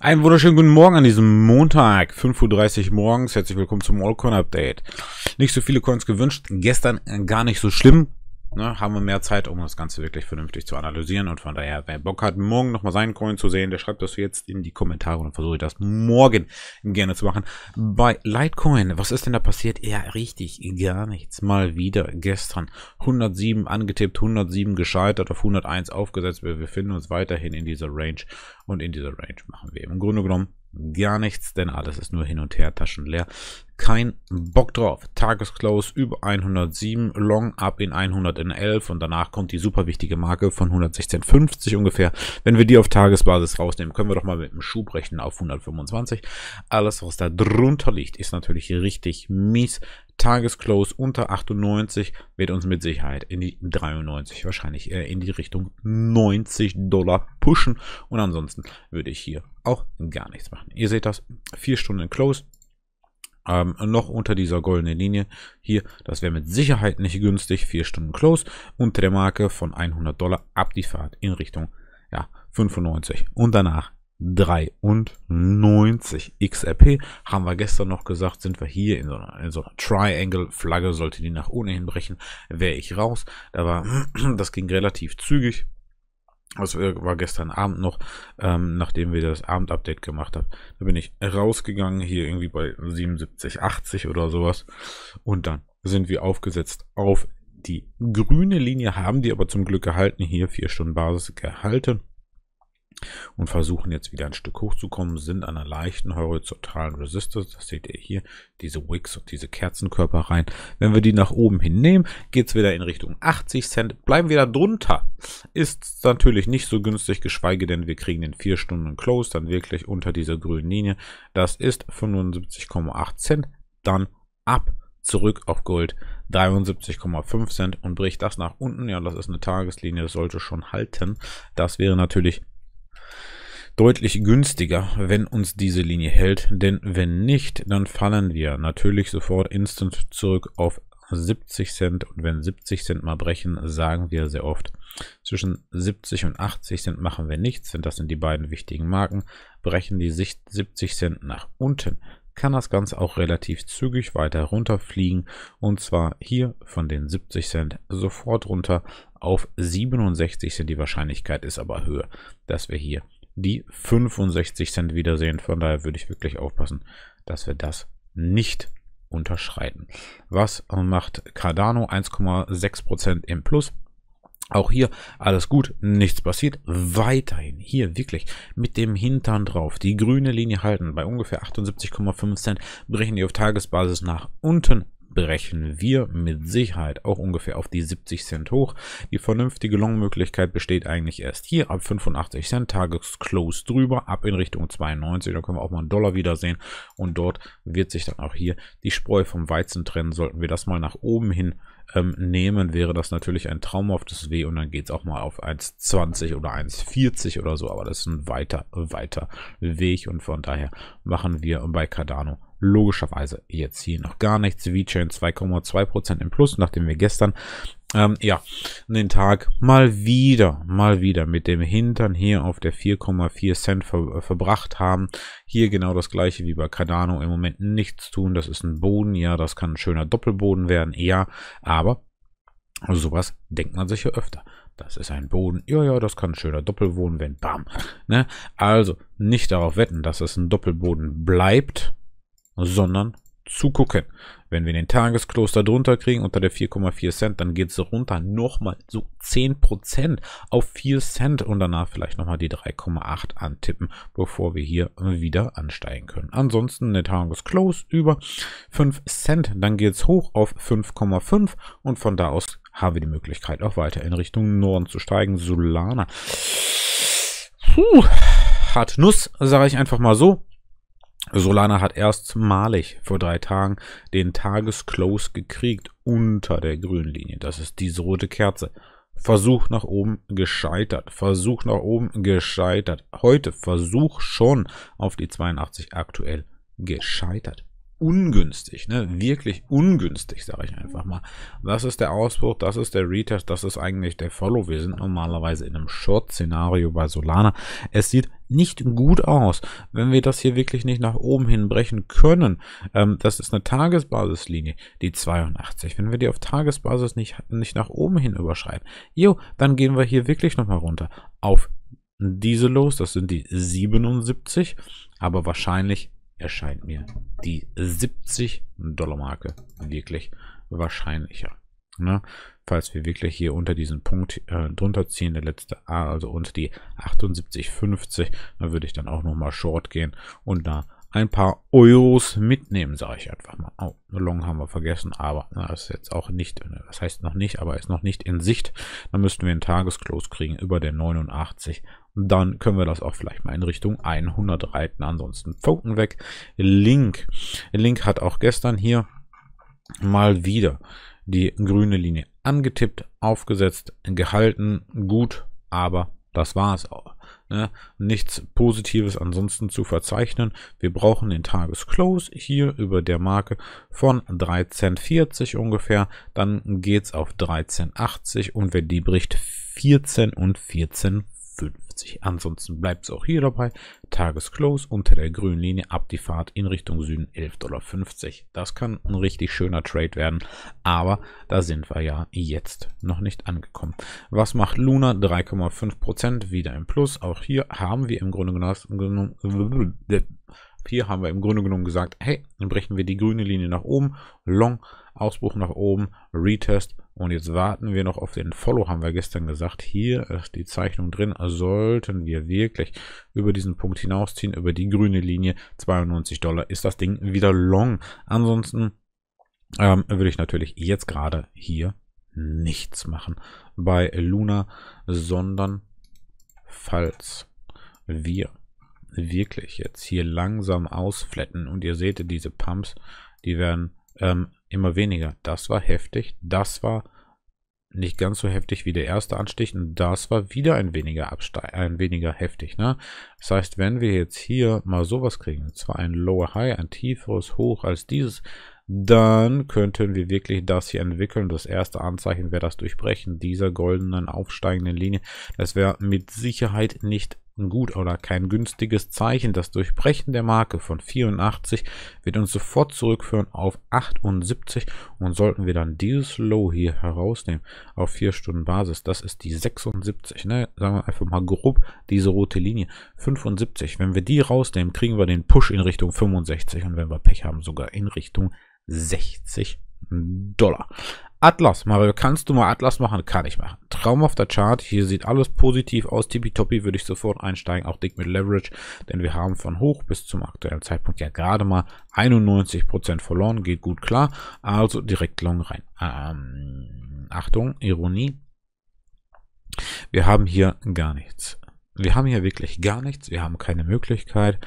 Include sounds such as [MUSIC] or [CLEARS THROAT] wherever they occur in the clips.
Einen wunderschönen guten Morgen an diesem Montag, 5.30 Uhr morgens. Herzlich willkommen zum Allcoin Update. Nicht so viele Coins gewünscht, gestern gar nicht so schlimm ne, haben wir mehr Zeit, um das Ganze wirklich vernünftig zu analysieren. Und von daher, wer Bock hat, morgen nochmal seinen Coin zu sehen, der schreibt das jetzt in die Kommentare und versuche das morgen gerne zu machen. Bei Litecoin, was ist denn da passiert? Ja, richtig, gar nichts. Mal wieder gestern 107 angetippt, 107 gescheitert, auf 101 aufgesetzt. Wir befinden uns weiterhin in dieser Range und in dieser Range machen wir im Grunde genommen gar nichts, denn alles ist nur hin und her, Taschen leer. Kein Bock drauf. Tagesclose über 107, Long ab in 111 und danach kommt die super wichtige Marke von 116,50 ungefähr. Wenn wir die auf Tagesbasis rausnehmen, können wir doch mal mit dem Schub rechnen auf 125. Alles, was da drunter liegt, ist natürlich richtig mies. Tagesclose unter 98 wird uns mit Sicherheit in die 93, wahrscheinlich äh, in die Richtung 90 Dollar pushen. Und ansonsten würde ich hier auch gar nichts machen. Ihr seht das, 4 Stunden Close. Ähm, noch unter dieser goldenen Linie hier, das wäre mit Sicherheit nicht günstig, 4 Stunden Close, unter der Marke von 100 Dollar ab die Fahrt in Richtung ja, 95 und danach 93 XRP. Haben wir gestern noch gesagt, sind wir hier in so einer, in so einer Triangle-Flagge, sollte die nach ohnehin brechen, wäre ich raus. Da war, [CLEARS THROAT] das ging relativ zügig. Das war gestern Abend noch, ähm, nachdem wir das Abendupdate gemacht haben. Da bin ich rausgegangen, hier irgendwie bei 77, 80 oder sowas. Und dann sind wir aufgesetzt auf die grüne Linie, haben die aber zum Glück gehalten, hier 4 Stunden Basis gehalten und versuchen jetzt wieder ein Stück hochzukommen, sind an einer leichten horizontalen Resistance, das seht ihr hier, diese Wicks und diese Kerzenkörper rein. Wenn wir die nach oben hinnehmen, geht es wieder in Richtung 80 Cent, bleiben wir da drunter. Ist natürlich nicht so günstig, geschweige denn wir kriegen den 4 Stunden Close dann wirklich unter dieser grünen Linie. Das ist 75,8 Cent, dann ab zurück auf Gold 73,5 Cent und bricht das nach unten. Ja, das ist eine Tageslinie, das sollte schon halten. Das wäre natürlich deutlich günstiger, wenn uns diese Linie hält. Denn wenn nicht, dann fallen wir natürlich sofort instant zurück auf 70 Cent. Und wenn 70 Cent mal brechen, sagen wir sehr oft, zwischen 70 und 80 Cent machen wir nichts, denn das sind die beiden wichtigen Marken. Brechen die 70 Cent nach unten, kann das Ganze auch relativ zügig weiter runterfliegen und zwar hier von den 70 Cent sofort runter auf 67 Cent. Die Wahrscheinlichkeit ist aber höher, dass wir hier die 65 Cent wiedersehen. Von daher würde ich wirklich aufpassen, dass wir das nicht unterschreiten. Was macht Cardano? 1,6% im Plus. Auch hier alles gut, nichts passiert. Weiterhin hier wirklich mit dem Hintern drauf. Die grüne Linie halten bei ungefähr 78,5 Cent brechen die auf Tagesbasis nach unten brechen wir mit Sicherheit auch ungefähr auf die 70 Cent hoch. Die vernünftige Long-Möglichkeit besteht eigentlich erst hier ab 85 Cent, Tagesclose drüber, ab in Richtung 92, da können wir auch mal einen Dollar wiedersehen und dort wird sich dann auch hier die Spreu vom Weizen trennen. Sollten wir das mal nach oben hin ähm, nehmen, wäre das natürlich ein traumhaftes W und dann geht es auch mal auf 1,20 oder 1,40 oder so, aber das ist ein weiter, weiter Weg und von daher machen wir bei Cardano logischerweise jetzt hier noch gar nichts. VeChain 2,2% im Plus, nachdem wir gestern ähm, ja, den Tag mal wieder, mal wieder mit dem Hintern hier auf der 4,4 Cent ver äh, verbracht haben. Hier genau das gleiche wie bei Cardano. Im Moment nichts tun. Das ist ein Boden. Ja, das kann ein schöner Doppelboden werden. Ja, aber sowas denkt man sich ja öfter. Das ist ein Boden. Ja, ja, das kann ein schöner Doppelboden werden. Bam. Ne? Also nicht darauf wetten, dass es ein Doppelboden bleibt sondern zugucken. Wenn wir den Tagesklos da drunter kriegen, unter der 4,4 Cent, dann geht es runter nochmal so 10% auf 4 Cent und danach vielleicht nochmal die 3,8 antippen, bevor wir hier wieder ansteigen können. Ansonsten der Tagesclose über 5 Cent, dann geht es hoch auf 5,5 und von da aus haben wir die Möglichkeit auch weiter in Richtung Norden zu steigen. Solana. Puh. Hart Nuss, sage ich einfach mal so Solana hat erstmalig vor drei Tagen den Tagesclose gekriegt unter der grünen Linie. Das ist diese rote Kerze. Versuch nach oben gescheitert. Versuch nach oben gescheitert. Heute Versuch schon auf die 82 aktuell gescheitert ungünstig, ne? Wirklich ungünstig, sage ich einfach mal. Das ist der Ausbruch, das ist der Retest, das ist eigentlich der Follow. Wir sind normalerweise in einem Short-Szenario bei Solana. Es sieht nicht gut aus, wenn wir das hier wirklich nicht nach oben hin brechen können. Ähm, das ist eine Tagesbasislinie, die 82. Wenn wir die auf Tagesbasis nicht, nicht nach oben hin überschreiben, jo, dann gehen wir hier wirklich nochmal runter auf diese Los, das sind die 77, aber wahrscheinlich erscheint mir die 70 Dollar Marke wirklich wahrscheinlicher. Ne? Falls wir wirklich hier unter diesen Punkt äh, drunter ziehen, der letzte A, also unter die 78,50, dann würde ich dann auch nochmal Short gehen und da ein paar Euros mitnehmen, sage ich einfach mal. Oh, Long haben wir vergessen, aber na, ist jetzt auch nicht, äh, das heißt noch nicht, aber ist noch nicht in Sicht. Dann müssten wir einen Tagesklos kriegen über der 89 dann können wir das auch vielleicht mal in Richtung 100 reiten. Ansonsten Funken weg. Link. Link hat auch gestern hier mal wieder die grüne Linie angetippt, aufgesetzt, gehalten. Gut, aber das war es auch. Ne? Nichts Positives ansonsten zu verzeichnen. Wir brauchen den Tagesclose hier über der Marke von 13,40 ungefähr. Dann geht es auf 13,80 und wenn die bricht 14 und 14 50. Ansonsten bleibt es auch hier dabei. Tagesclose unter der grünen Linie ab die Fahrt in Richtung Süden 11,50 Dollar. Das kann ein richtig schöner Trade werden, aber da sind wir ja jetzt noch nicht angekommen. Was macht Luna? 3,5% wieder im Plus. Auch hier haben wir im Grunde genommen Papier haben wir im Grunde genommen gesagt, hey, dann brechen wir die grüne Linie nach oben, Long, Ausbruch nach oben, Retest und jetzt warten wir noch auf den Follow, haben wir gestern gesagt. Hier ist die Zeichnung drin. Sollten wir wirklich über diesen Punkt hinausziehen, über die grüne Linie, 92 Dollar, ist das Ding wieder Long. Ansonsten ähm, würde ich natürlich jetzt gerade hier nichts machen bei Luna, sondern falls wir wirklich jetzt hier langsam ausfletten und ihr seht diese Pumps, die werden ähm, immer weniger. Das war heftig, das war nicht ganz so heftig wie der erste Anstich und das war wieder ein weniger Absteig, ein weniger heftig. Ne? Das heißt, wenn wir jetzt hier mal sowas kriegen, zwar ein Lower High, ein tieferes Hoch als dieses, dann könnten wir wirklich das hier entwickeln. Das erste Anzeichen wäre das Durchbrechen dieser goldenen aufsteigenden Linie. Das wäre mit Sicherheit nicht gut oder kein günstiges Zeichen. Das Durchbrechen der Marke von 84 wird uns sofort zurückführen auf 78 und sollten wir dann dieses Low hier herausnehmen auf 4 Stunden Basis, das ist die 76, ne? sagen wir einfach mal grob diese rote Linie, 75. Wenn wir die rausnehmen, kriegen wir den Push in Richtung 65 und wenn wir Pech haben, sogar in Richtung 60 Dollar. Atlas, Mario, kannst du mal Atlas machen? Kann ich machen. Traum auf der Chart. Hier sieht alles positiv aus. Tippitoppi würde ich sofort einsteigen, auch dick mit Leverage, denn wir haben von hoch bis zum aktuellen Zeitpunkt ja gerade mal 91% verloren. Geht gut klar. Also direkt long rein. Ähm, Achtung, Ironie. Wir haben hier gar nichts. Wir haben hier wirklich gar nichts. Wir haben keine Möglichkeit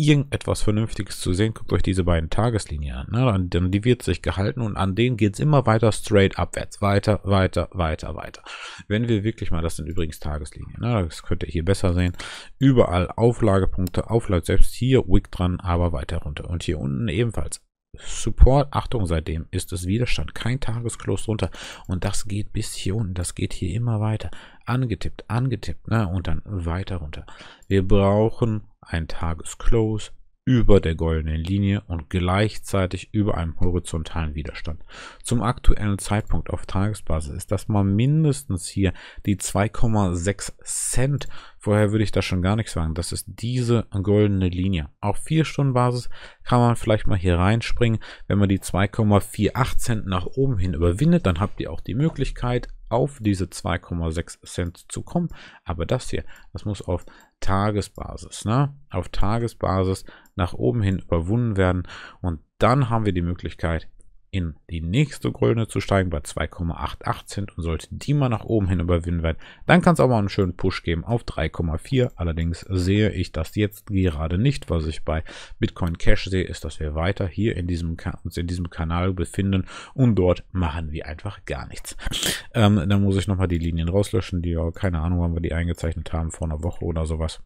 irgendetwas Vernünftiges zu sehen, guckt euch diese beiden Tageslinien an. Ne? Dann, dann, die wird sich gehalten und an denen geht es immer weiter straight abwärts. Weiter, weiter, weiter, weiter. Wenn wir wirklich mal, das sind übrigens Tageslinien, ne? das könnt ihr hier besser sehen. Überall Auflagepunkte, Auflage selbst, hier Wick dran, aber weiter runter. Und hier unten ebenfalls. Support, Achtung, seitdem ist es Widerstand, kein Tagesklos runter und das geht bis hier unten, das geht hier immer weiter, angetippt, angetippt, ne, und dann weiter runter. Wir brauchen ein Tagesclose über der goldenen Linie und gleichzeitig über einem horizontalen Widerstand. Zum aktuellen Zeitpunkt auf Tagesbasis ist das mal mindestens hier die 2,6 Cent Vorher würde ich da schon gar nichts sagen. Das ist diese goldene Linie. Auf 4 Stunden Basis kann man vielleicht mal hier reinspringen. Wenn man die 2,48 Cent nach oben hin überwindet, dann habt ihr auch die Möglichkeit, auf diese 2,6 Cent zu kommen. Aber das hier, das muss auf Tagesbasis, ne? auf Tagesbasis nach oben hin überwunden werden. Und dann haben wir die Möglichkeit, in die nächste Gröne zu steigen bei 2,88 Cent und sollte die mal nach oben hin überwinden werden, dann kann es aber einen schönen Push geben auf 3,4. Allerdings sehe ich das jetzt gerade nicht. Was ich bei Bitcoin Cash sehe, ist, dass wir weiter hier in diesem, uns in diesem Kanal befinden und dort machen wir einfach gar nichts. Ähm, dann muss ich nochmal die Linien rauslöschen, die, keine Ahnung, wann wir die eingezeichnet haben, vor einer Woche oder sowas.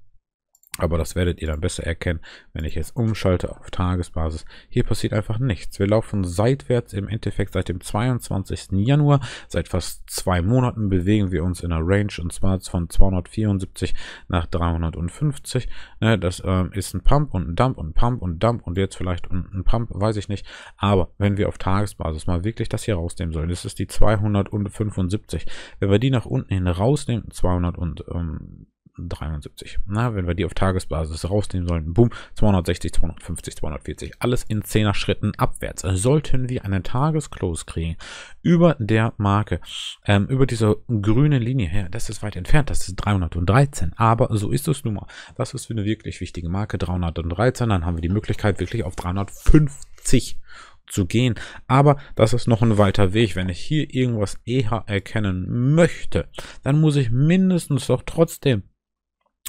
Aber das werdet ihr dann besser erkennen, wenn ich jetzt umschalte auf Tagesbasis. Hier passiert einfach nichts. Wir laufen seitwärts im Endeffekt seit dem 22. Januar. Seit fast zwei Monaten bewegen wir uns in einer Range und zwar von 274 nach 350. Ne, das ähm, ist ein Pump und ein Dump und ein Pump und ein Dump und jetzt vielleicht ein Pump, weiß ich nicht. Aber wenn wir auf Tagesbasis mal wirklich das hier rausnehmen sollen, das ist die 275. Wenn wir die nach unten hin rausnehmen, 200 und... Ähm, 73. Na, wenn wir die auf Tagesbasis rausnehmen sollten, boom, 260, 250, 240, alles in 10er Schritten abwärts. Sollten wir einen Tagesclose kriegen über der Marke, ähm, über diese grüne Linie her, das ist weit entfernt, das ist 313, aber so ist es nun mal. Das ist für eine wirklich wichtige Marke, 313, dann haben wir die Möglichkeit wirklich auf 350 zu gehen. Aber das ist noch ein weiter Weg. Wenn ich hier irgendwas eher erkennen möchte, dann muss ich mindestens doch trotzdem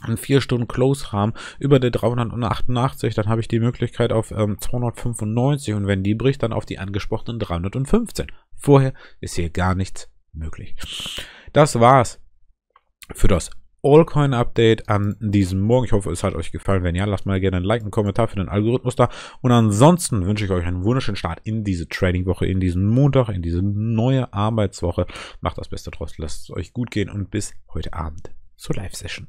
einen 4 Stunden Close haben über der 388, dann habe ich die Möglichkeit auf ähm, 295 und wenn die bricht, dann auf die angesprochenen 315. Vorher ist hier gar nichts möglich. Das war's für das Allcoin-Update an diesem Morgen. Ich hoffe, es hat euch gefallen. Wenn ja, lasst mal gerne einen Like, einen Kommentar für den Algorithmus da. Und ansonsten wünsche ich euch einen wunderschönen Start in diese Trading-Woche, in diesen Montag, in diese neue Arbeitswoche. Macht das Beste draus, lasst es euch gut gehen und bis heute Abend zur Live-Session.